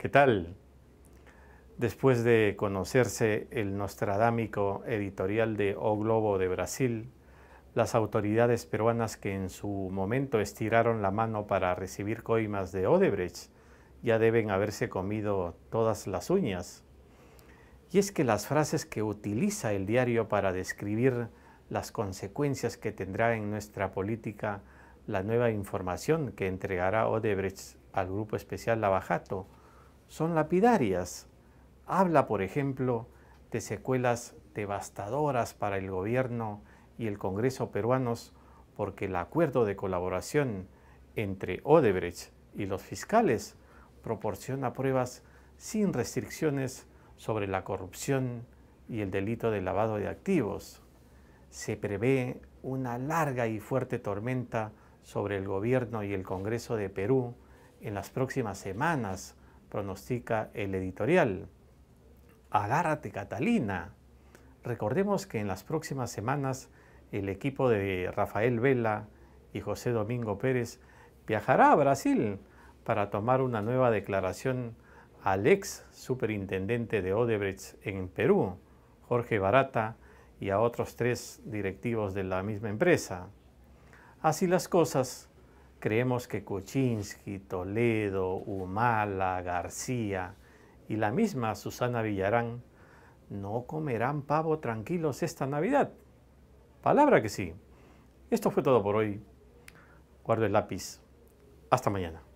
¿Qué tal? Después de conocerse el nostradámico editorial de O Globo de Brasil, las autoridades peruanas que en su momento estiraron la mano para recibir coimas de Odebrecht ya deben haberse comido todas las uñas. Y es que las frases que utiliza el diario para describir las consecuencias que tendrá en nuestra política la nueva información que entregará Odebrecht al Grupo Especial Lavajato son lapidarias. Habla, por ejemplo, de secuelas devastadoras para el gobierno y el Congreso peruanos porque el acuerdo de colaboración entre Odebrecht y los fiscales proporciona pruebas sin restricciones sobre la corrupción y el delito de lavado de activos. Se prevé una larga y fuerte tormenta sobre el gobierno y el Congreso de Perú en las próximas semanas pronostica el editorial. Agárrate Catalina. Recordemos que en las próximas semanas el equipo de Rafael Vela y José Domingo Pérez viajará a Brasil para tomar una nueva declaración al ex superintendente de Odebrecht en Perú, Jorge Barata, y a otros tres directivos de la misma empresa. Así las cosas, creemos que Kuczynski, Toledo, Humala, García y la misma Susana Villarán no comerán pavo tranquilos esta Navidad. Palabra que sí. Esto fue todo por hoy. Guardo el lápiz. Hasta mañana.